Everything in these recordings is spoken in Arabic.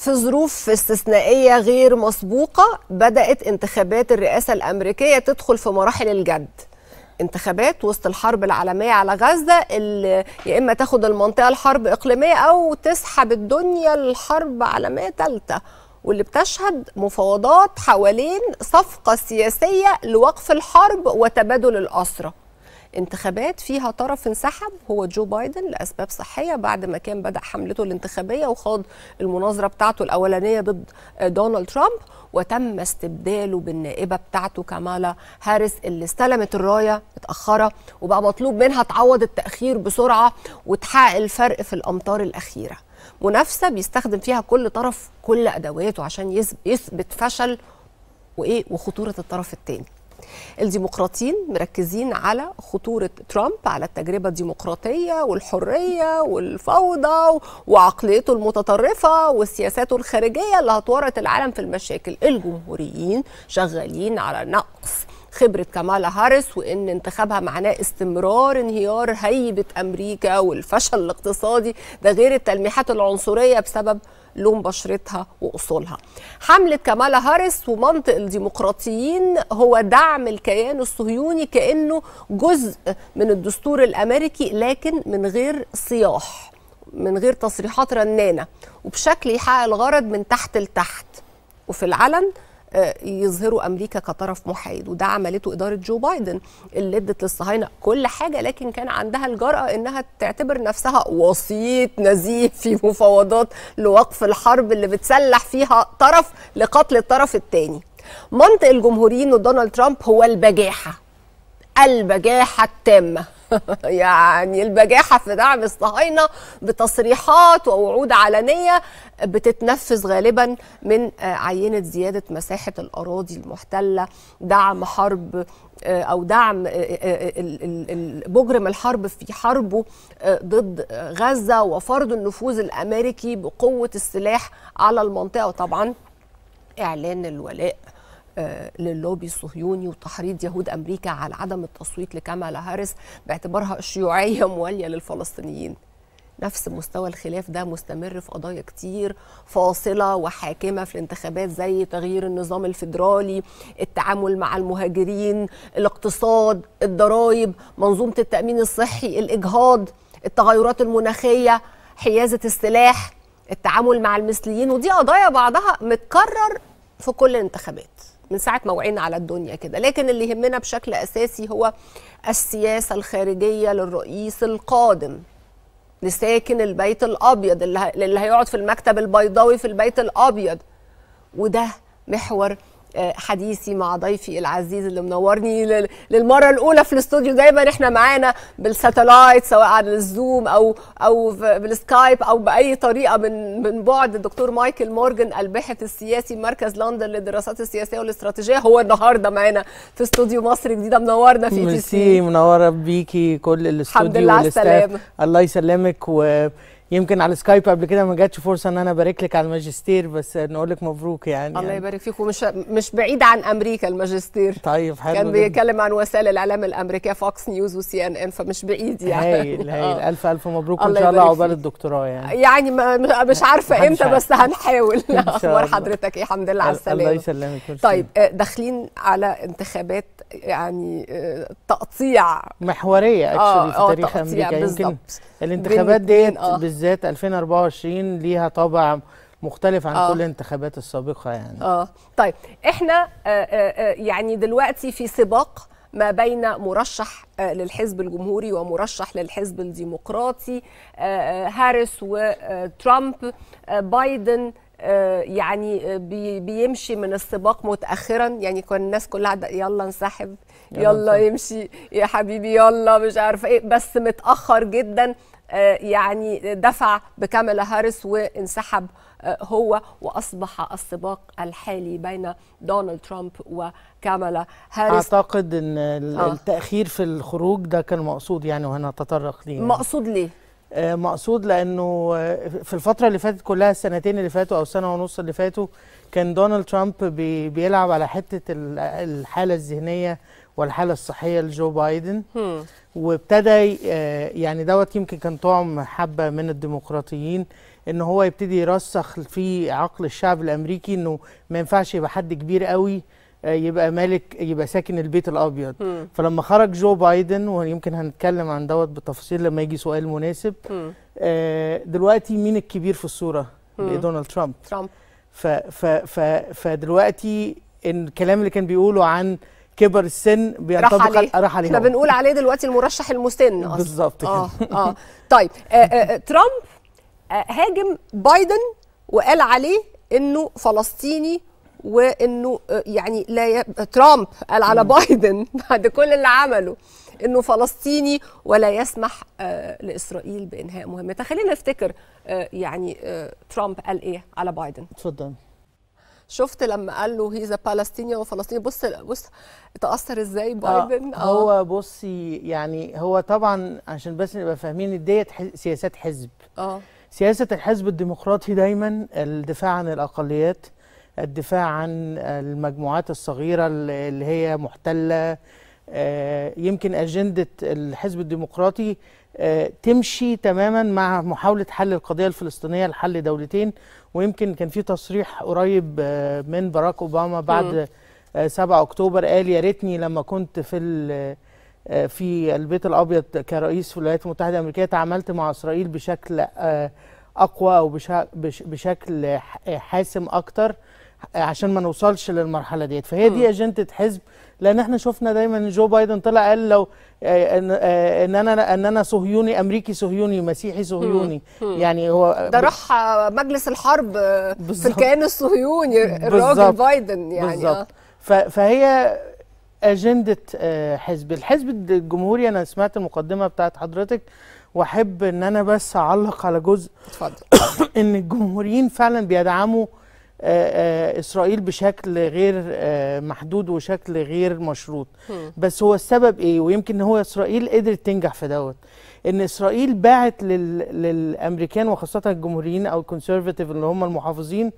في ظروف استثنائية غير مسبوقة بدأت انتخابات الرئاسة الأمريكية تدخل في مراحل الجد انتخابات وسط الحرب العالمية على غزة اللي يا إما تاخد المنطقة الحرب إقليمية أو تسحب الدنيا الحرب عالمية ثالثة واللي بتشهد مفاوضات حوالين صفقة سياسية لوقف الحرب وتبادل الأسرة انتخابات فيها طرف انسحب هو جو بايدن لاسباب صحيه بعد ما كان بدا حملته الانتخابيه وخاض المناظره بتاعته الاولانيه ضد دونالد ترامب وتم استبداله بالنائبه بتاعته كمالا هاريس اللي استلمت الرايه متاخره وبقى مطلوب منها تعوض التاخير بسرعه وتحقق الفرق في الامطار الاخيره منافسه بيستخدم فيها كل طرف كل ادواته عشان يثبت فشل وايه وخطوره الطرف الثاني الديمقراطيين مركزين على خطورة ترامب على التجربة الديمقراطية والحرية والفوضى وعقليته المتطرفة وسياساته الخارجية اللي هتورط العالم في المشاكل الجمهوريين شغالين على نقص خبرة كمالا هاريس وإن انتخابها معناه استمرار انهيار هيبة أمريكا والفشل الاقتصادي ده غير التلميحات العنصرية بسبب لون بشرتها واصولها حمله كمالا هاريس ومنطق الديمقراطيين هو دعم الكيان الصهيوني كانه جزء من الدستور الامريكي لكن من غير صياح من غير تصريحات رنانه وبشكل يحقق الغرض من تحت لتحت وفي العلن يظهروا امريكا كطرف محايد وده عملته اداره جو بايدن اللي ادت للصهاينه كل حاجه لكن كان عندها الجراه انها تعتبر نفسها وسيط نزيه في مفاوضات لوقف الحرب اللي بتسلح فيها طرف لقتل الطرف الثاني منطق الجمهوريين ودونالد ترامب هو البجاحه البجاحه التامه يعني البجاحه في دعم الصهاينه بتصريحات ووعود علنيه بتتنفذ غالبا من آه، عينه زياده مساحه الاراضي المحتله دعم حرب آه، او دعم مجرم آه، الحرب في حربه ضد غزه وفرض النفوذ الامريكي بقوه السلاح على المنطقه وطبعا اعلان الولاء للوبي الصهيوني وتحريض يهود امريكا على عدم التصويت لكامالا هاريس باعتبارها شيوعيه مواليه للفلسطينيين نفس مستوى الخلاف ده مستمر في قضايا كتير فاصله وحاكمه في الانتخابات زي تغيير النظام الفيدرالي، التعامل مع المهاجرين، الاقتصاد، الضرايب، منظومه التامين الصحي، الاجهاض، التغيرات المناخيه، حيازه السلاح، التعامل مع المثليين ودي قضايا بعضها متكرر في كل الانتخابات. من ساعه ما وعينا على الدنيا كده لكن اللي يهمنا بشكل اساسي هو السياسه الخارجيه للرئيس القادم لساكن البيت الابيض اللي هيقعد في المكتب البيضاوي في البيت الابيض وده محور آه، حديثي مع ضيفي العزيز اللي منورني للمره الاولى في الاستوديو دايما احنا معانا بالساتلايت سواء على الزوم او او بالسكايب او باي طريقه من من بعد الدكتور مايكل مورجن الباحث السياسي مركز لندن للدراسات السياسيه والاستراتيجيه هو النهارده معانا في استوديو مصر جديده منورنا في تي سي منوره بيكي كل الاستوديو الحمد لله على السلامه الله يسلمك و يمكن على سكايب قبل كده ما جاتش فرصه ان انا ابارك لك على الماجستير بس نقول لك مبروك يعني الله يعني. يبارك فيك ومش مش بعيد عن امريكا الماجستير طيب حلو كان بيتكلم عن وسائل الاعلام الامريكيه فوكس نيوز وسي ان ان فمش بعيد يعني هايل هايل آه. الف الف مبروك وان شاء الله عقبال الدكتوراه يعني يعني ما مش عارفه امتى بس هنحاول اخبار حضرتك ايه الحمد لله على السلامه الله يسلمك طيب آه، داخلين على انتخابات يعني آه، تقطيع محوريه اكشلي في آه، تاريخ امريكا يمكن الانتخابات ديت بالذات 2024 ليها طابع مختلف عن آه. كل الانتخابات السابقه يعني اه طيب احنا آآ آه، آآ آه، آه، يعني دلوقتي في سباق ما بين مرشح للحزب الجمهوري ومرشح للحزب الديمقراطي هاريس وترامب بايدن يعني بيمشي من السباق متاخرا يعني كان الناس كلها يلا انسحب يلا, يلا يمشي يا حبيبي يلا مش عارفه ايه بس متاخر جدا آه، يعني دفع بكاميلا هاريس وانسحب آه، هو واصبح السباق الحالي بين دونالد ترامب وكاميلا هاريس اعتقد ان آه. التاخير في الخروج ده كان مقصود يعني وهنتطرق ليه يعني. مقصود ليه مقصود لانه في الفتره اللي فاتت كلها السنتين اللي فاتوا او السنه ونص اللي فاتوا كان دونالد ترامب بيلعب على حته الحاله الذهنيه والحاله الصحيه لجو بايدن وابتدى آه، يعني دوت يمكن كان طعم حبه من الديمقراطيين ان هو يبتدي يرسخ في عقل الشعب الامريكي انه ما ينفعش يبقى حد كبير قوي آه، يبقى مالك يبقى ساكن البيت الابيض م. فلما خرج جو بايدن ويمكن هنتكلم عن دوت بالتفاصيل لما يجي سؤال مناسب آه دلوقتي مين الكبير في الصوره دونالد ترامب ترامب ف ف ف فدلوقتي الكلام اللي كان بيقوله عن كبر السن بينطبق راح عليه, احنا بنقول عليه دلوقتي المرشح المسن اصلا بالظبط كده اه اه طيب آه،, آه آه ترامب آه هاجم بايدن وقال عليه انه فلسطيني وانه آه، يعني لا ي... ترامب قال على بايدن بعد كل اللي عمله انه فلسطيني ولا يسمح آه، لاسرائيل بانهاء مهمتها خلينا نفتكر يعني ترامب قال ايه على بايدن اتفضل شفت لما قال له هي هيز بالستينيا فلسطيني بص بص تاثر ازاي آه، بايدن آه هو بصي يعني هو طبعا عشان بس نبقى فاهمين ديت سياسات حزب اه سياسه الحزب الديمقراطي دايما الدفاع عن الاقليات الدفاع عن المجموعات الصغيره اللي هي محتله آه، يمكن اجنده الحزب الديمقراطي آه، تمشي تماما مع محاولة حل القضية الفلسطينية لحل دولتين ويمكن كان في تصريح قريب آه، من باراك أوباما بعد 7 آه، أكتوبر قال يا ريتني لما كنت في في البيت الأبيض كرئيس في الولايات المتحدة الأمريكية تعاملت مع إسرائيل بشكل أقوى أو بشكل حاسم أكتر عشان ما نوصلش للمرحلة ديت فهي دي أجندة حزب لان احنا شفنا دايما جو بايدن طلع قال لو آه، آه، ان انا ان انا صهيوني امريكي صهيوني مسيحي صهيوني يعني هو ده راح مجلس الحرب بالزبط. في الكيان الصهيوني الراجل بايدن يعني بالظبط آه. فهي اجنده حزب الحزب الجمهوري انا سمعت المقدمه بتاعت حضرتك واحب ان انا بس اعلق على جزء اتفضل ان الجمهوريين فعلا بيدعموا آه، آه، اسرائيل بشكل غير آه، محدود وشكل غير مشروط بس هو السبب ايه ويمكن هو اسرائيل قدرت تنجح في دوت ان اسرائيل باعت لل... للامريكان وخاصه الجمهوريين او الكونسرفاتيف اللي هم المحافظين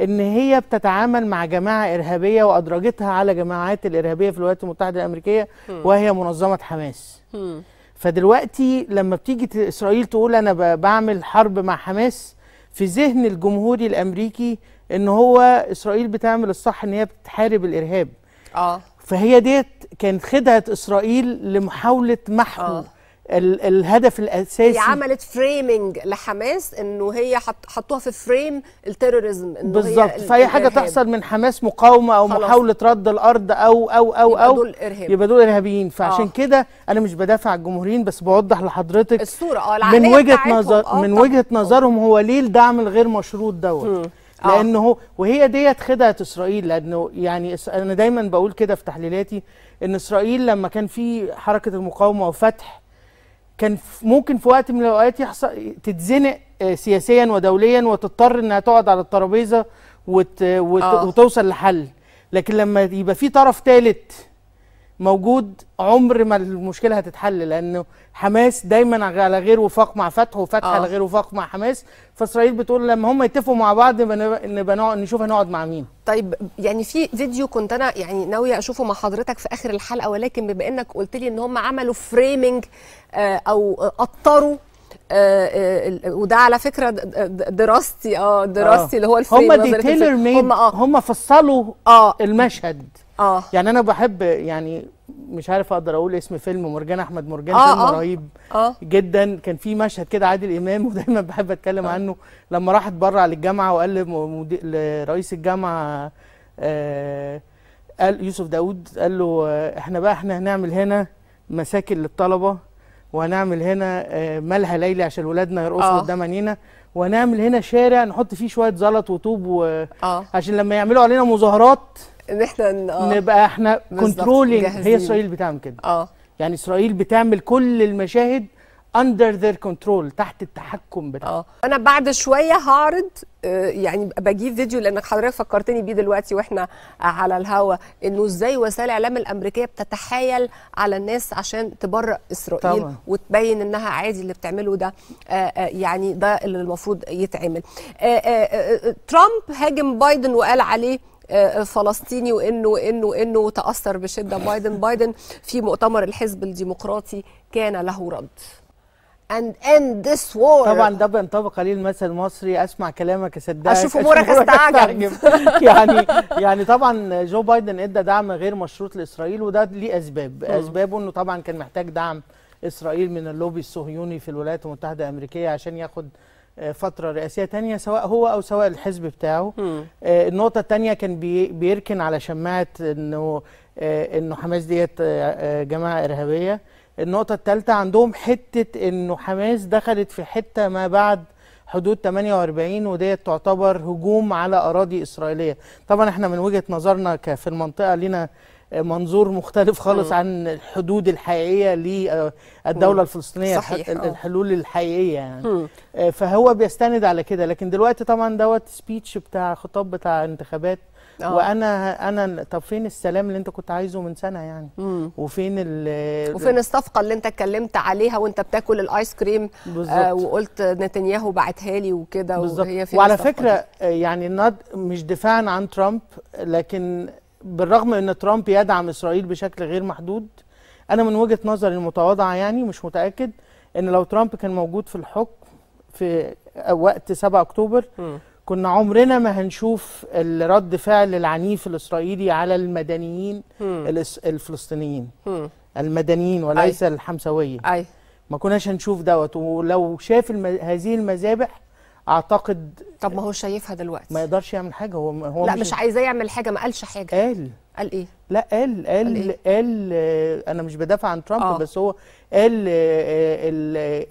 ان هي بتتعامل مع جماعه ارهابيه وادرجتها على جماعات الارهابيه في الولايات المتحده الامريكيه وهي منظمه حماس فدلوقتي لما بتيجي اسرائيل تقول انا بعمل حرب مع حماس في ذهن الجمهوري الامريكي ان هو اسرائيل بتعمل الصح ان هي بتحارب الارهاب اه فهي ديت كانت خدعه اسرائيل لمحاوله محو آه. الهدف الاساسي هي عملت فريمنج لحماس انه هي حطوها في فريم التيرورزم بالظبط فاي حاجه تحصل من حماس مقاومه او خلاص. محاوله رد الارض او او او يبقى او دول يبقى دول ارهابيين فعشان آه. كده انا مش بدافع عن الجمهوريين بس بوضح لحضرتك الصوره اه من وجهه نظر آه، من وجهه نظرهم هو ليه الدعم الغير مشروط دوت آه. لانه وهي ديت خدعه اسرائيل لانه يعني انا دايما بقول كده في تحليلاتي ان اسرائيل لما كان في حركه المقاومه وفتح كان ممكن في وقت من الاوقات يحصل تتزنق آه، سياسيا ودوليا وتضطر انها تقعد على الترابيزه وت... وت... آه. وتوصل لحل لكن لما يبقى في طرف ثالث موجود عمر ما المشكله هتتحل لانه حماس دايما على غير وفاق مع فتح وفتح آه. على غير وفاق مع حماس فاسرائيل بتقول لما هم يتفقوا مع بعض نبقى نشوف هنقعد مع مين طيب يعني في فيديو كنت انا يعني ناويه اشوفه مع حضرتك في اخر الحلقه ولكن بما انك قلت لي ان هم عملوا فريمنج آه، او قطروا آه، آه، وده على فكره دراستي اه دراستي آه. اللي هو الفريم هم دي تيلر ميد هم, آه هم فصلوا آه المشهد اه يعني انا بحب يعني مش عارف اقدر اقول اسم فيلم مرجان احمد مرجان آه فيلم آه رهيب آه جدا كان في مشهد كده عادل امام ودايما بحب اتكلم آه عنه لما راح اتبرع للجامعه وقال لرئيس الجامعه آه قال يوسف داوود قال له احنا بقى احنا هنعمل هنا مساكن للطلبه وهنعمل هنا آه، ملهى ليلي عشان ولادنا يرقصوا آه. قدام عينينا وهنعمل هنا شارع نحط فيه شويه زلط وطوب و... آه. عشان لما يعملوا علينا مظاهرات ان احنا نبقى احنا كنترولينج هي اسرائيل بتعمل كده اه يعني اسرائيل بتعمل كل المشاهد اندر ذير كنترول تحت التحكم بتاعهم آه. انا بعد شويه هعرض آه، يعني بجيب فيديو لانك حضرتك فكرتني بيه دلوقتي واحنا على الهوا انه ازاي وسائل الاعلام الامريكيه بتتحايل على الناس عشان تبرئ اسرائيل طبعا. وتبين انها عادي اللي بتعمله ده آه، يعني ده اللي المفروض يتعمل ترامب هاجم بايدن وقال عليه فلسطيني وانه وانه وانه تاثر بشده بايدن بايدن في مؤتمر الحزب الديمقراطي كان له رد and end this war طبعا ده بينطبق عليه المثل المصري اسمع كلامك اصدقك اشوف امورك استعجب يعني يعني طبعا جو بايدن ادى دعم غير مشروط لاسرائيل وده ليه اسباب اسبابه انه طبعا كان محتاج دعم اسرائيل من اللوبي الصهيوني في الولايات المتحده الامريكيه عشان ياخد آه، فتره رئاسيه تانية سواء هو او سواء الحزب بتاعه آه النقطه التانية كان بيركن على شماعه انه آه انه حماس ديت آه, آه، جماعه ارهابيه النقطة الثالثة عندهم حتة انه حماس دخلت في حتة ما بعد حدود 48 ودي تعتبر هجوم على اراضي اسرائيليه طبعا احنا من وجهه نظرنا في المنطقه لينا منظور مختلف خالص عن الحدود الحقيقيه للدوله آه، الفلسطينيه صحيح. آه. الحلول الحقيقيه يعني آه، فهو بيستند على كده لكن دلوقتي طبعا دوت سبيتش بتاع خطاب بتاع انتخابات أوه. وانا انا طب فين السلام اللي انت كنت عايزه من سنه يعني مم. وفين ال وفين الصفقه اللي انت اتكلمت عليها وانت بتاكل الايس كريم آه وقلت نتنياهو بعتها لي وكده وهي فين وعلى فكره دي. يعني مش دفاعا عن ترامب لكن بالرغم ان ترامب يدعم اسرائيل بشكل غير محدود انا من وجهه نظري المتواضعه يعني مش متاكد ان لو ترامب كان موجود في الحكم في وقت 7 اكتوبر م. كنا عمرنا ما هنشوف الرد فعل العنيف الاسرائيلي على المدنيين الفلسطينيين م. المدنيين وليس أي. الحمسويه أي. ما كناش هنشوف دوت ولو شاف هذه المذابح اعتقد طب ما هو شايفها دلوقتي ما يقدرش يعمل حاجه هو هو لا مش, مش عايز يعمل حاجه ما قالش حاجه قال قال ايه لا قال قال قال, إيه؟ قال آه، انا مش بدافع عن ترامب آه. بس هو قال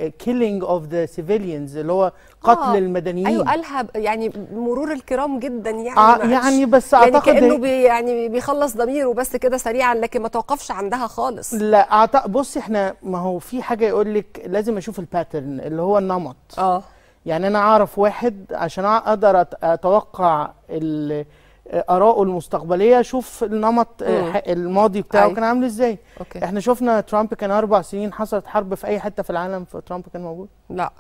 الكيلينج اوف ذا سيفيليانز اللي هو قتل آه. المدنيين ايوه قالها يعني مرور الكرام جدا يعني آه يعني بس يعني اعتقد يعني كانه بي يعني بيخلص ضميره بس كده سريعا لكن ما توقفش عندها خالص لا اعتقد بصي احنا ما هو في حاجه يقول لك لازم اشوف الباترن اللي هو النمط اه يعني انا اعرف واحد عشان اقدر اتوقع اراءه المستقبليه اشوف النمط آه، الماضي بتاعه كان عامل ازاي أوكي. احنا شفنا ترامب كان اربع سنين حصلت حرب في اي حته في العالم فترامب كان موجود لا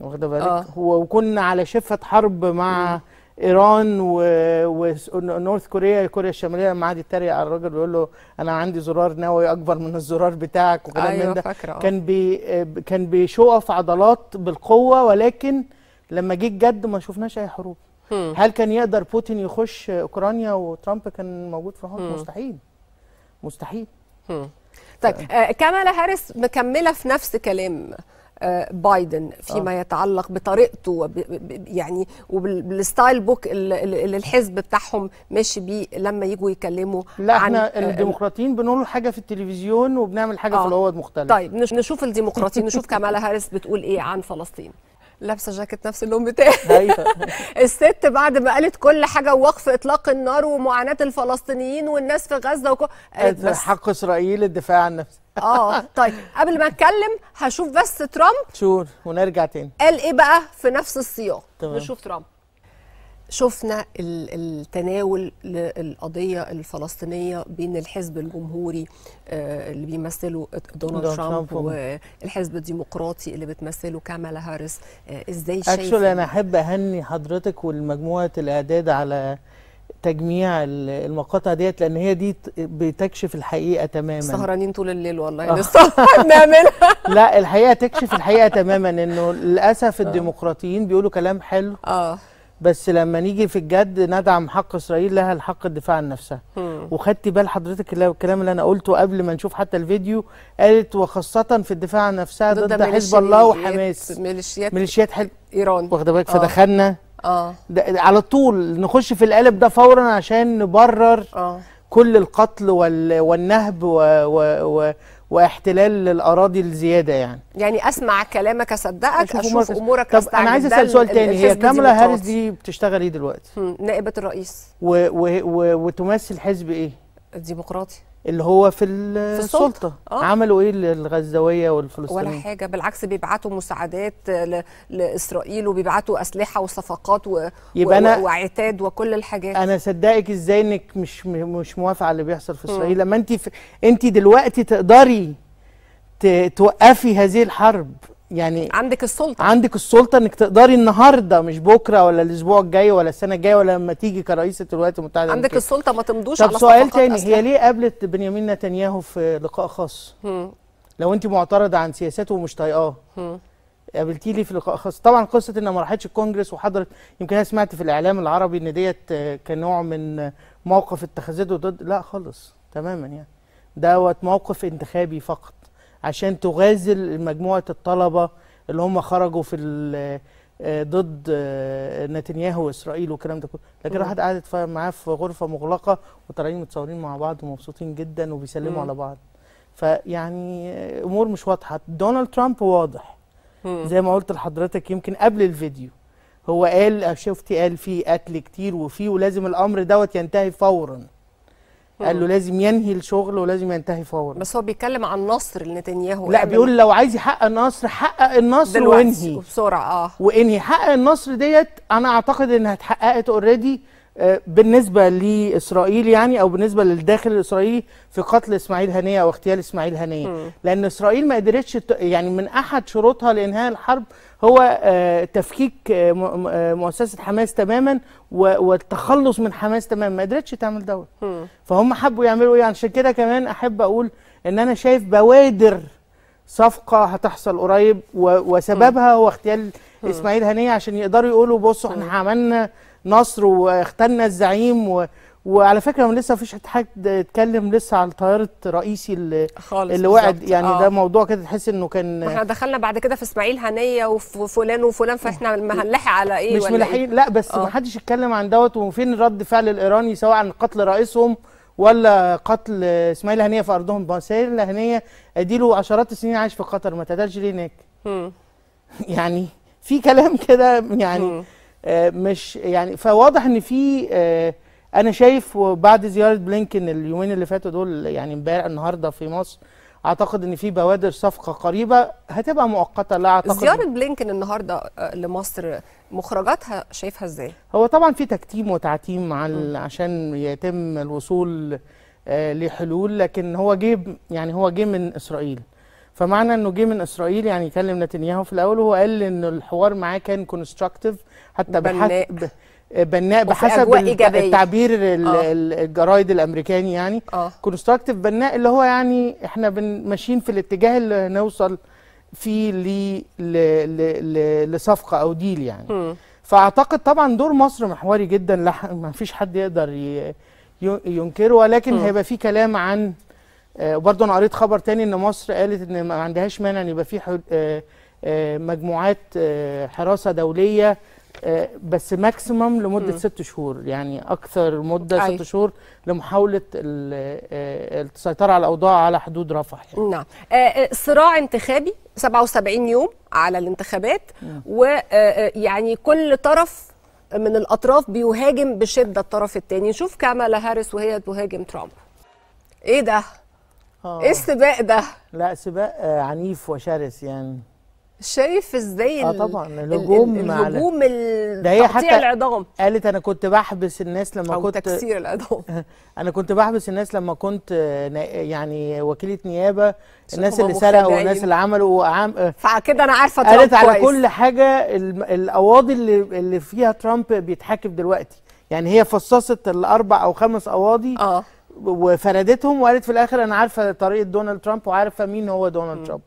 واخده بالك آه. وكنا على شفه حرب مع مم. ايران ونورث كوريا كوريا الشماليه لما قعد يتريق على الراجل بيقول له انا عندي زرار نووي اكبر من الزرار بتاعك وكلام أيوة من ده آه. كان بي كان بيشوف عضلات بالقوه ولكن لما جه الجد ما شفناش اي حروب م. هل كان يقدر بوتين يخش اوكرانيا وترامب كان موجود في هون مستحيل مستحيل م. طيب آه، كاميلا هاريس مكمله في نفس كلام بايدن آه، فيما آه. يتعلق بطريقته يعني وبالستايل بوك اللي الحزب بتاعهم ماشي بيه لما يجوا يتكلموا لا عن احنا الديمقراطيين بنقول حاجه في التلفزيون وبنعمل حاجه آه. في الاوض مختلفه طيب نشوف الديمقراطيين نشوف كمالا هاريس بتقول ايه عن فلسطين لابسه جاكيت نفس اللون بتاعي ايوه الست بعد ما قالت كل حاجه ووقف اطلاق النار ومعاناه الفلسطينيين والناس في غزه وكو... أيوة. بس... حق اسرائيل الدفاع عن نفسها اه طيب قبل ما اتكلم هشوف بس ترامب شور ونرجع تاني قال ايه بقى في نفس السياق نشوف ترامب شفنا التناول للقضية الفلسطينية بين الحزب الجمهوري آه، اللي بيمثله دونالد ترامب والحزب الديمقراطي اللي بتمثله كامالا هاريس آه، ازاي شايف اكشولي انا احب اهني حضرتك والمجموعة الاعداد على تجميع المقاطع ديت لان هي دي بتكشف الحقيقه تماما سهرانين طول الليل والله آه. لسه بنعملها لا الحقيقه تكشف الحقيقه تماما انه للاسف الديمقراطيين بيقولوا كلام حلو اه بس لما نيجي في الجد ندعم حق اسرائيل لها الحق الدفاع عن نفسها وخدتي بال حضرتك الكلام اللي انا قلته قبل ما نشوف حتى الفيديو قالت وخاصه في الدفاع عن نفسها ضد, ضد حزب الله وحماس ميليشيات ميليشيات حل... ايران واخده بالك آه. فدخلنا اه على طول نخش في القالب ده فورا عشان نبرر آه. كل القتل وال... والنهب و... و... و... واحتلال للاراضي الزياده يعني يعني اسمع كلامك اصدقك اشوف امورك طب انا عايز اسال سؤال تاني هي كاملا هارس دي بتشتغل ايه دلوقتي نائبه الرئيس و و و وتمثل حزب ايه الديمقراطي اللي هو في السلطه السلطة. آه. عملوا ايه للغزاويه والفلسطينيين ولا حاجه بالعكس بيبعتوا مساعدات لاسرائيل وبيبعتوا اسلحه وصفقات و... يبقى أنا وعتاد وكل الحاجات انا صدقك ازاي انك مش مش موافقه على اللي بيحصل في اسرائيل لما انت في... انت دلوقتي تقدري ت... توقفي هذه الحرب يعني عندك السلطه عندك السلطه انك تقدري النهارده مش بكره ولا الاسبوع الجاي ولا السنه الجايه ولا لما تيجي كرئيسه الولايات المتحده عندك السلطه ما تمضوش على سؤال تاني أسلحة. هي ليه قابلت بنيامين نتنياهو في لقاء خاص مم. لو انت معترضه عن سياساته ومش طايقاه قابلتيه ليه في لقاء خاص طبعا قصه انها ما راحتش الكونجرس وحضرت يمكن انا سمعت في الاعلام العربي ان ديت كنوع من موقف اتخذته ضد لا خالص تماما يعني دوت موقف انتخابي فقط عشان تغازل مجموعه الطلبه اللي هم خرجوا في آه، ضد آه، نتنياهو واسرائيل والكلام ده كله لكن راحت قعدت معاه في غرفه مغلقه وطالعين متصورين مع بعض ومبسوطين جدا وبيسلموا مم. على بعض فيعني آه، امور مش واضحه دونالد ترامب واضح مم. زي ما قلت لحضرتك يمكن قبل الفيديو هو قال شفتي قال في قتل كتير وفي ولازم الامر دوت ينتهي فورا قال له اه. لازم ينهي الشغل ولازم ينتهي فورا بس هو بيتكلم عن نصر لنتنياهو لا بيقول لو عايز يحقق النصر حقق النصر وانهي بسرعه اه وانهي حقق النصر ديت انا اعتقد انها اتحققت اوريدي اه، بالنسبه لاسرائيل يعني او بالنسبه للداخل الاسرائيلي في قتل اسماعيل هنيه او اغتيال اسماعيل هنيه لان اسرائيل ما قدرتش يعني من احد شروطها لانهاء الحرب هو آه، تفكيك آه، آه، مؤسسه حماس تماما والتخلص من حماس تماما ما قدرتش تعمل دوت فهم حبوا يعملوا ايه عشان كده كمان احب اقول ان انا شايف بوادر صفقه هتحصل قريب وسببها هو اغتيال اسماعيل هنيه عشان يقدروا يقولوا بصوا احنا عملنا نصر واختلنا الزعيم و... وعلى فكره ما لسه فيش حد اتكلم لسه على طياره رئيسي اللي خالص اللي وعد يعني آه. ده موضوع كده تحس انه كان احنا دخلنا بعد كده في اسماعيل هنيه وفلان وفلان فاحنا هنلاحق على ايه مش إيه؟ ملاحقين إيه؟ لا بس آه. حدش اتكلم عن دوت وفين رد فعل الايراني سواء عن قتل رئيسهم ولا قتل اسماعيل هنيه في ارضهم اسماعيل هنيه اديله عشرات السنين عايش في قطر ما تقدرش ليه هناك يعني في كلام كده يعني آه مش يعني فواضح ان في آه انا شايف وبعد زياره بلينكن اليومين اللي فاتوا دول يعني امبارح النهارده في مصر اعتقد ان في بوادر صفقه قريبه هتبقى مؤقته لا اعتقد زياره بلينكن النهارده آه، لمصر مخرجاتها شايفها ازاي هو طبعا في تكتيم وتعتيم على عشان يتم الوصول آه، لحلول لكن هو جه يعني هو جه من اسرائيل فمعنى انه جه من اسرائيل يعني كلم نتنياهو في الاول وهو قال ان الحوار معاه كان كونستراكتيف حتى بناء بناء بحسب التعبير آه. الجرايد الامريكاني يعني آه. كونستراكتيف بناء اللي هو يعني احنا ماشيين في الاتجاه اللي نوصل فيه لصفقه او ديل يعني م. فاعتقد طبعا دور مصر محوري جدا ما فيش حد يقدر ينكره ولكن م. هيبقى في كلام عن آه، وبرضه انا قريت خبر تاني ان مصر قالت ان ما عندهاش مانع ان يبقى في آه، مجموعات حراسه دوليه آه، بس ماكسيمم لمده ست شهور يعني اكثر مده أي. ست شهور لمحاوله آه، السيطره على الاوضاع على حدود رفح يعني. نعم آه، صراع انتخابي 77 يوم على الانتخابات ويعني كل طرف من الاطراف بيهاجم بشده الطرف الثاني نشوف كامالا هاريس وهي تهاجم ترامب ايه ده آه. ايه السباق ده لا سباق عنيف وشرس يعني شايف ازاي اه طبعا الهجوم الهجوم ده هي حتى العظام قالت انا كنت بحبس الناس لما أو كنت تكسير العظام انا كنت بحبس الناس لما كنت يعني وكيله نيابه الناس اللي سرقوا والناس اللي عملوا عم فكده انا عارفه ترامب قالت على كويس. كل حاجه القواضي اللي اللي فيها ترامب بيتحاكم دلوقتي يعني هي فصصت الاربع او خمس قواضي اه وفردتهم وقالت في الاخر انا عارفه طريقه دونالد ترامب وعارفه مين هو دونالد ترامب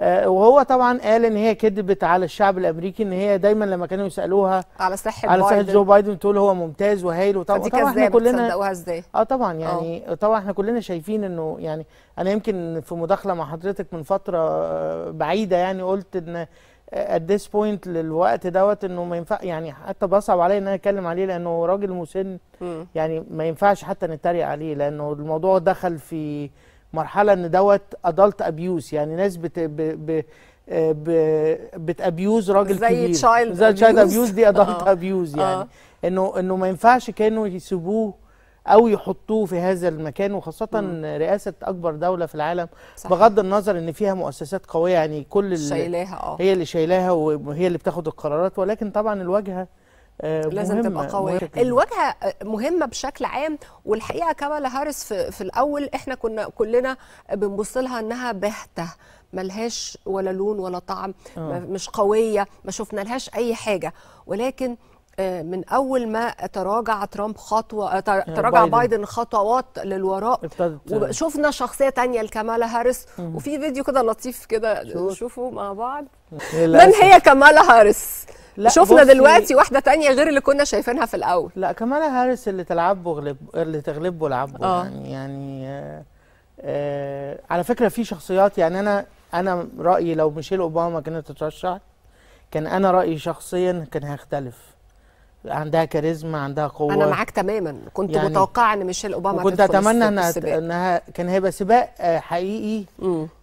آه، وهو طبعا قال ان هي كذبت على الشعب الامريكي ان هي دايما لما كانوا يسالوها على صحه على صحه جو بايدن تقول هو ممتاز وهايل وطبعا طبعا احنا كلنا ازاي اه طبعا يعني أوه. طبعا احنا كلنا شايفين انه يعني انا يمكن في مداخله مع حضرتك من فتره آه، بعيده يعني قلت ان ات ذس بوينت للوقت دوت انه ما ينفع يعني حتى بصعب عليا ان انا اتكلم عليه لانه راجل مسن يعني ما ينفعش حتى نتريق عليه لانه الموضوع دخل في مرحله ان دوت ادلت ابيوز يعني ناس بت ب ب آه، ب بتابيوز راجل زي كبير تشايلد زي تشايلد ابيوز دي ادلت ابيوز آه. يعني آه. انه انه ما ينفعش كانوا يسيبوه او يحطوه في هذا المكان وخاصه مم. رئاسه اكبر دوله في العالم صحيح. بغض النظر ان فيها مؤسسات قويه يعني كل شايلاها اه هي اللي شايلاها وهي اللي بتاخد القرارات ولكن طبعا الواجهه آه، لازم تبقى قوية الواجهة آه، مهمة بشكل عام والحقيقة كما هارس في, في الأول احنا كنا كلنا بنبص لها انها بهتة ملهاش ولا لون ولا طعم أوه. مش قوية ما شفنا لهاش أي حاجة ولكن آه، من اول ما تراجع ترامب خطوه تراجع بايدن, بايدن خطوات للوراء وشفنا شخصيه تانية لكمالا هاريس وفي فيديو كده لطيف كده شوفوا مع بعض من هي كمالا هاريس لا شفنا دلوقتي واحده تانية غير اللي كنا شايفينها في الاول لا كمالا هاريس اللي تلعب وغلب اللي تغلبه لعبه آه. يعني يعني آه آه على فكره في شخصيات يعني انا انا رايي لو ميشيل اوباما كانت تترشح كان انا رايي شخصيا كان هيختلف عندها كاريزما عندها قوه انا معاك تماما كنت يعني متوقعه ان ميشيل اوباما كنت اتمنى انها انها كان هيبقى سباق آه، حقيقي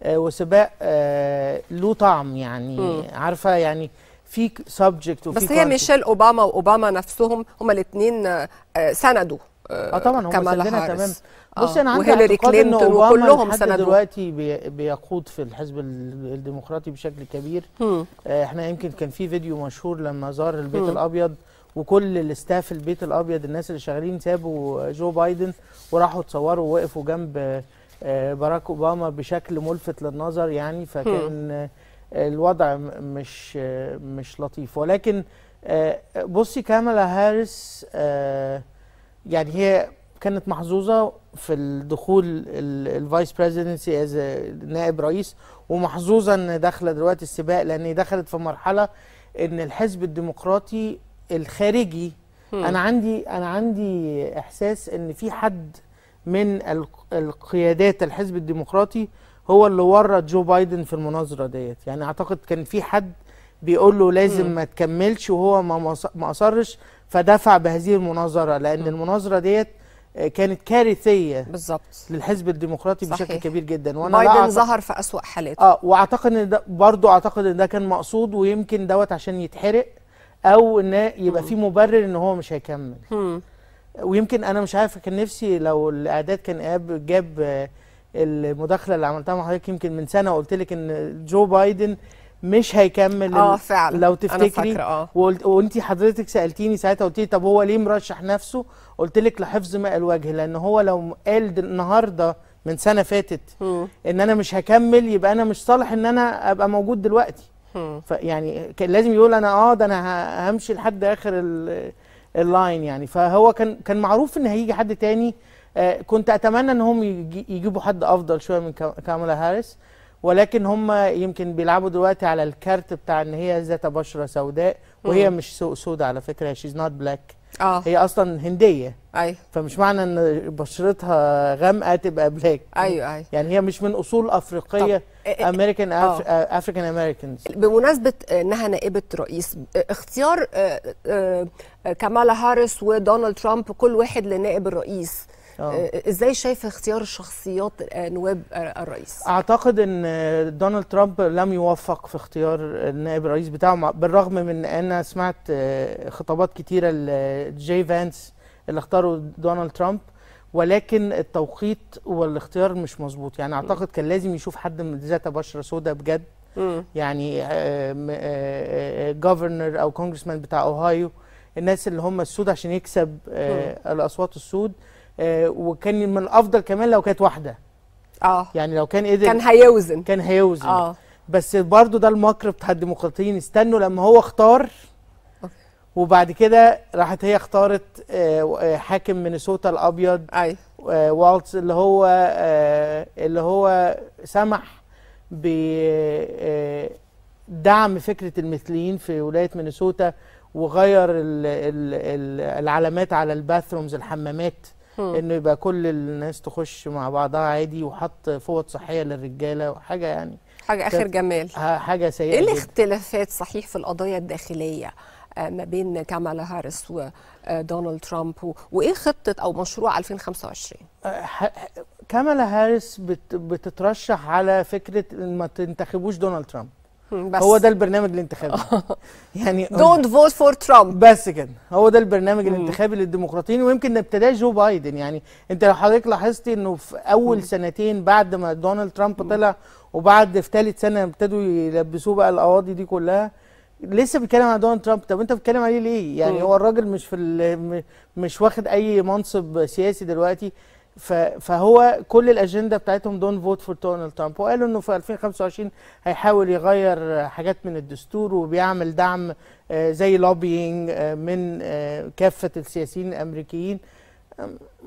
آه، وسباق آه، له طعم يعني عارفه يعني في سبجكت وفي بس هي ميشيل اوباما واوباما نفسهم هما الاثنين آه، سندوا اه, آه، طبعا هم سندنا تمام بص انا آه، عندي اعتقاد ان اوباما وكلهم لحد دلوقتي بيقود في الحزب الديمقراطي بشكل كبير احنا يمكن كان في فيديو مشهور لما زار البيت الابيض وكل الاستاف البيت الابيض الناس اللي شغالين سابوا جو بايدن وراحوا اتصوروا ووقفوا جنب باراك اوباما بشكل ملفت للنظر يعني فكان مم. الوضع مش مش لطيف ولكن آه، بصي كاميلا هاريس آه، يعني هي كانت محظوظه في الدخول الفايس بريزيدنسي از نائب رئيس ومحظوظه ان داخله دلوقتي السباق لان دخلت في مرحله ان الحزب الديمقراطي الخارجي انا عندي انا عندي احساس ان في حد من القيادات الحزب الديمقراطي هو اللي ورط جو بايدن في المناظره ديت يعني اعتقد كان في حد بيقول له لازم ما تكملش وهو ما اصرش فدفع بهذه المناظره لان م. المناظره ديت آه، كانت كارثيه بالظبط للحزب الديمقراطي صحيح. بشكل كبير جدا وانا بايدن أعتقد... ظهر في اسوا حالاته اه واعتقد ان ده برضه اعتقد ان ده كان مقصود ويمكن دوت عشان يتحرق او ان يبقى في مبرر ان هو مش هيكمل م. ويمكن انا مش عارف كان نفسي لو الاعداد كان جاب آه، المداخله اللي عملتها مع حضرتك يمكن من سنه قلت لك ان جو بايدن مش هيكمل اه فعلا لو تفتكري اه وانت حضرتك سالتيني ساعتها قلت لي طب هو ليه مرشح نفسه؟ قلت لك لحفظ ماء الوجه لان هو لو قال النهارده من سنه فاتت م. ان انا مش هكمل يبقى انا مش صالح ان انا ابقى موجود دلوقتي فيعني كان لازم يقول انا اه ده انا همشي لحد اخر اللاين يعني فهو كان كان معروف ان هيجي حد تاني آه، كنت اتمنى ان هم يجيبوا حد افضل شويه من كاميلا هاريس ولكن هم يمكن بيلعبوا دلوقتي على الكارت بتاع ان هي ذات بشره سوداء وهي مم. مش سوداء على فكره شيز نوت بلاك اه هي اصلا هنديه ايوه فمش معنى ان بشرتها غامقه تبقى بلاك ايوه ايوه يعني هي مش من اصول افريقيه امريكان آه. افريكان امريكانز بمناسبه انها نائبه رئيس اختيار آه، كمالا هاريس ودونالد ترامب كل واحد لنائب الرئيس أوه. آه، ازاي شايف اختيار الشخصيات نواب الرئيس اعتقد ان دونالد ترامب لم يوفق في اختيار النائب الرئيس بتاعه بالرغم من ان انا سمعت آه، خطابات كتيره لجي فانس اللي اختاروا دونالد ترامب ولكن التوقيت والاختيار مش مظبوط يعني اعتقد كان لازم يشوف حد من ذات بشره سوداء بجد يعني جوفرنر آه، او كونجرسمان بتاع اوهايو الناس اللي هم السود عشان يكسب الاصوات السود آه، وكان من الافضل كمان لو كانت واحده اه يعني لو كان قدر كان هيوزن كان هيوزن اه بس برضو ده المكر بتاع الديمقراطيين استنوا لما هو اختار وبعد كده راحت هي اختارت آه، آه، حاكم مينيسوتا الابيض اي والتس اللي هو اللي هو سمح بدعم فكره المثليين في ولايه مينيسوتا وغير العلامات على الباثرومز الحمامات انه يبقى كل الناس تخش مع بعضها عادي وحط فوط صحيه للرجاله وحاجه يعني حاجه اخر جمال حاجه سيئه ايه الاختلافات صحيح في القضايا الداخليه آه، ما بين كامالا هاريس ودونالد آه، ترامب وايه خطه او مشروع 2025 آه، كامالا هاريس بتترشح على فكره ما تنتخبوش دونالد ترامب بس. هو ده البرنامج الانتخابي يعني دونت فوت فور ترامب بس كده هو ده البرنامج الانتخابي للديمقراطيين ويمكن ابتداه جو بايدن يعني انت لو حضرتك لاحظتي انه في اول سنتين بعد ما دونالد ترامب طلع وبعد في ثالث سنه ابتدوا يلبسوه بقى القواضي دي كلها لسه بيتكلم عن دونالد ترامب طب انت بتتكلم عليه ليه يعني هو الراجل مش في مش واخد اي منصب سياسي دلوقتي فهو كل الاجنده بتاعتهم دون فوت فور دونالد ترامب وقالوا انه في 2025 هيحاول يغير حاجات من الدستور وبيعمل دعم آه، زي لوبينج آه، من آه، كافه السياسيين الامريكيين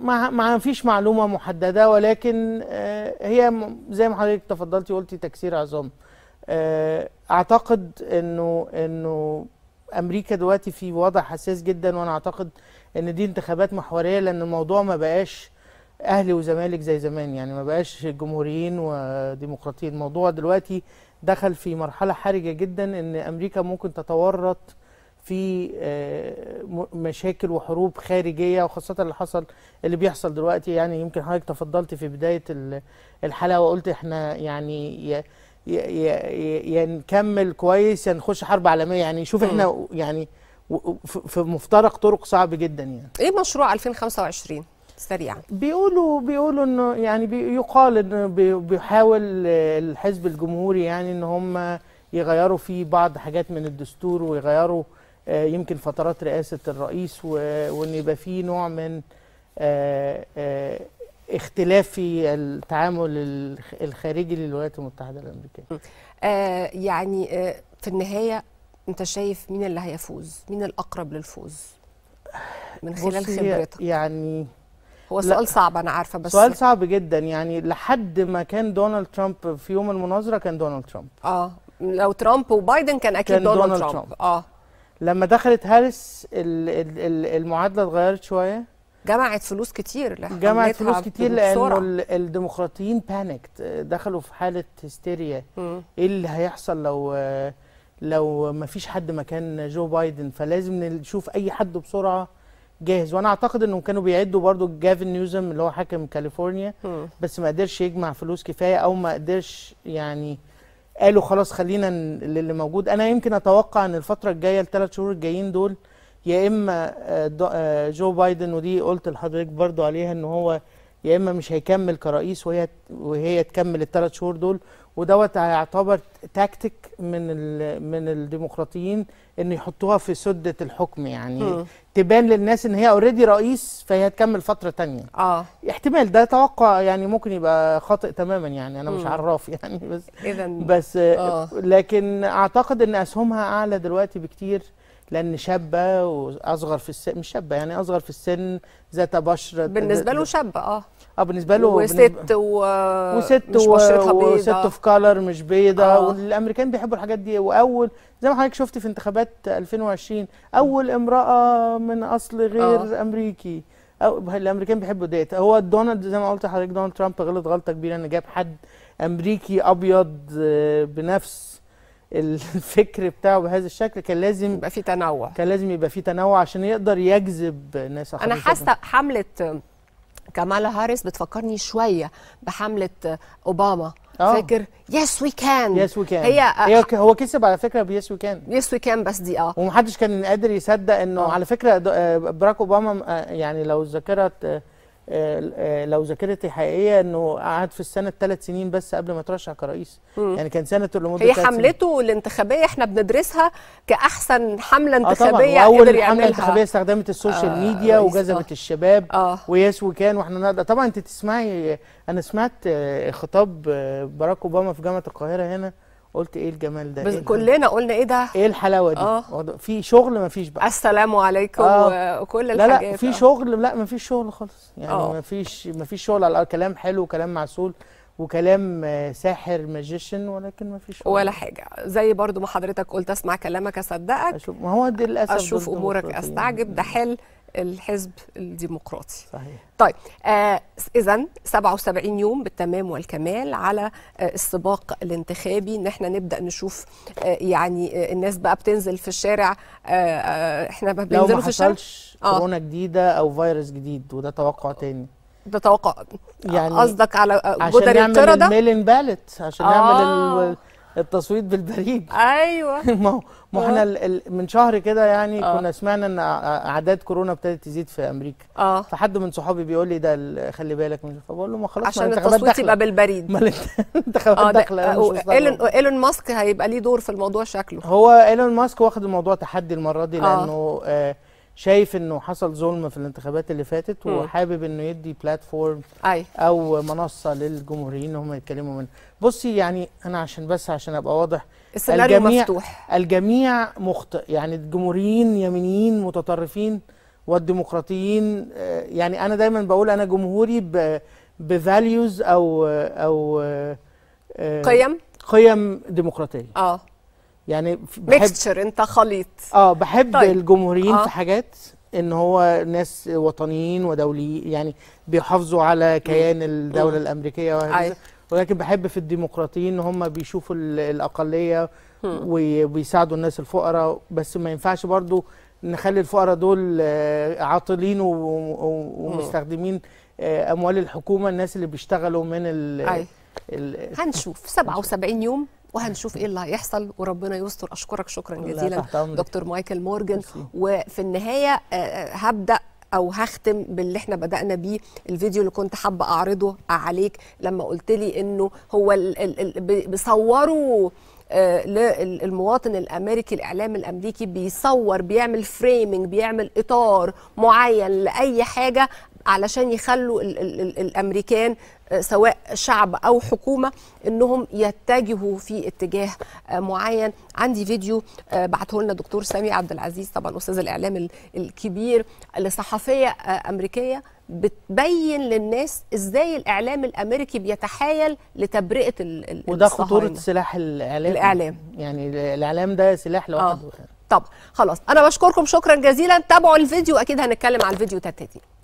ما ما فيش معلومه محدده ولكن هي زي ما حضرتك تفضلتي قلتي تكسير عظام اعتقد انه انه امريكا دلوقتي في وضع حساس جدا وانا اعتقد ان دي انتخابات محوريه لان الموضوع ما بقاش اهلي وزمالك زي زمان يعني ما بقاش جمهوريين وديمقراطيين الموضوع دلوقتي دخل في مرحله حرجه جدا ان امريكا ممكن تتورط في آه، مشاكل وحروب خارجيه وخاصه اللي حصل اللي بيحصل دلوقتي يعني يمكن حضرتك تفضلت في بدايه الحلقه وقلت احنا يعني يا نكمل كويس يا نخش حرب عالميه يعني شوف احنا يعني في مفترق طرق صعب جدا يعني ايه مشروع 2025 سريعا بيقولوا بيقولوا انه يعني يقال انه بيحاول الحزب الجمهوري يعني ان هم يغيروا فيه بعض حاجات من الدستور ويغيروا آه، يمكن فترات رئاسه الرئيس وان يبقى في نوع من آه، آه، اختلاف في التعامل الخارجي للولايات المتحده الامريكيه آه يعني آه في النهايه انت شايف مين اللي هيفوز مين الاقرب للفوز من خلال خبرتك يعني هو سؤال صعب انا عارفه بس سؤال صعب جدا يعني لحد ما كان دونالد ترامب في يوم المناظره كان دونالد ترامب اه لو ترامب وبايدن كان اكيد كان دونالد, دونالد ترامب. ترامب اه لما دخلت هاريس المعادله اتغيرت شويه جمعت فلوس كتير جمعت فلوس كتير لانه الديمقراطيين بانكت دخلوا في حاله هستيريا ايه اللي هيحصل لو لو ما فيش حد مكان جو بايدن فلازم نشوف اي حد بسرعه جاهز وانا اعتقد انهم كانوا بيعدوا برضو جافن نيوزم اللي هو حاكم كاليفورنيا م. بس ما قدرش يجمع فلوس كفايه او ما قدرش يعني قالوا خلاص خلينا للي موجود انا يمكن اتوقع ان الفتره الجايه الثلاث شهور الجايين دول يا اما آه، آه، جو بايدن ودي قلت لحضرتك برضو عليها ان هو يا اما مش هيكمل كرئيس وهي وهي تكمل الثلاث شهور دول ودوت هيعتبر تاكتيك من من الديمقراطيين ان يحطوها في سده الحكم يعني م. تبان للناس ان هي اوريدي رئيس فهي هتكمل فتره تانية اه احتمال ده توقع يعني ممكن يبقى خاطئ تماما يعني انا مش عراف يعني بس إذن بس آه. لكن اعتقد ان اسهمها اعلى دلوقتي بكتير لان شابه واصغر في السن مش شابه يعني اصغر في السن ذات بشره بالنسبه له شابه اه اه بالنسبه له وست و... وست مش و... وست في كالر مش بيضه آه. والامريكان بيحبوا الحاجات دي واول زي ما حضرتك شفت في انتخابات 2020 اول امراه من اصل غير آه. امريكي أو الامريكان بيحبوا ديت هو دونالد زي ما قلت لحضرتك دونالد ترامب غلط غلطه كبيره ان جاب حد امريكي ابيض آه، بنفس الفكر بتاعه بهذا الشكل كان لازم يبقى في تنوع كان لازم يبقى في تنوع عشان يقدر يجذب ناس انا حاسه حمله كمالا هاريس بتفكرني شويه بحمله اوباما أوه. فاكر يس وي كان يس وي كان هي هو كسب على فكره بيس وي كان يس وي كان بس دي اه ومحدش كان قادر يصدق انه أوه. على فكره آه، براك اوباما آه، يعني لو الذاكره آه، آه، لو ذاكرتي حقيقيه انه قعد في السنه ثلاث سنين بس قبل ما ترشح كرئيس مم. يعني كان اللي لمده هي حملته سنين. الانتخابيه احنا بندرسها كاحسن حمله آه انتخابيه آه اول حمله انتخابيه استخدمت السوشيال آه ميديا وجذبت آه. الشباب آه. وياس وكان واحنا نقدر طبعا انت تسمعي انا سمعت آه، خطاب باراك اوباما في جامعه القاهره هنا قلت ايه الجمال ده بس إيه كلنا قلنا ايه ده ايه الحلاوه دي آه. في شغل ما فيش بقى السلام عليكم آه. وكل الحاجات لا لا في آه. شغل لا ما فيش شغل خالص يعني آه. ما فيش ما فيش شغل على كلام حلو وكلام معسول وكلام آه، ساحر ماجيشن ولكن ما فيش ولا حاجه زي برضو ما حضرتك قلت اسمع كلامك اصدقك ما هو دي للاسف اشوف امورك استعجب ده حل الحزب الديمقراطي صحيح طيب آه اذا 77 يوم بالتمام والكمال على آه السباق الانتخابي ان احنا نبدا نشوف آه يعني آه الناس بقى بتنزل في الشارع آه آه احنا بننزلوا في الشارع لو ما آه. كورونا آه. جديده او فيروس جديد وده توقع تاني ده توقع يعني قصدك على آه، جدر القرده عشان نعمل الميلين بالت عشان آه. نعمل التصويت بالبريد ايوه ما هو ما احنا من شهر كده يعني آه. كنا سمعنا ان اعداد كورونا ابتدت تزيد في امريكا اه فحد من صحابي بيقول لي ده خلي بالك من فبقول له ما خلاص عشان التصويت يبقى بالبريد ما الانتخابات آه، داخله آه، ايلون ايلون ماسك هيبقى ليه دور في الموضوع شكله هو ايلون ماسك واخد الموضوع تحدي المره دي آه. لانه آه. آه شايف انه حصل ظلم في الانتخابات اللي فاتت وحابب انه يدي بلاتفورم او منصه للجمهوريين ان هم يتكلموا منها بصي يعني انا عشان بس عشان ابقى واضح السيناريو الجميع مفتوح الجميع مخطئ يعني الجمهوريين يمينيين متطرفين والديمقراطيين آه، يعني انا دايما بقول انا جمهوري بفاليوز او او آه، آه، قيم قيم ديمقراطيه اه يعني ميكستشر انت خليط اه بحب طيب. الجمهوريين آه. في حاجات ان هو ناس وطنيين ودوليين يعني بيحافظوا على كيان الدوله مم. الامريكيه وهكذا ولكن بحب في الديمقراطيين ان هم بيشوفوا الاقليه وبيساعدوا الناس الفقراء بس ما ينفعش برضو نخلي الفقراء دول آه، عاطلين ومستخدمين آه، اموال الحكومه الناس اللي بيشتغلوا من ال هنشوف 77 يوم وهنشوف ايه اللي هيحصل وربنا يستر اشكرك شكرا جزيلا دكتور مايكل مورجن وفي النهايه آه، آه، هبدا او هختم باللي احنا بدانا بيه الفيديو اللي كنت حابه اعرضه عليك لما قلت لي انه هو بيصوروا آه، للمواطن الامريكي الاعلام الامريكي بيصور بيعمل فريمنج بيعمل اطار معين لاي حاجه علشان يخلوا ال ال الـ الامريكان آه، سواء شعب او حكومه انهم يتجهوا في اتجاه آه، معين عندي فيديو آه، بعته لنا دكتور سامي عبد العزيز طبعا استاذ الاعلام الكبير لصحفيه امريكيه بتبين للناس ازاي الاعلام الامريكي بيتحايل لتبرئه وده خطوره سلاح الاعلام الاعلام يعني الاعلام ده سلاح لوحده آه. يعني. طب خلاص انا بشكركم شكرا جزيلا تابعوا الفيديو اكيد هنتكلم على الفيديو تتاتي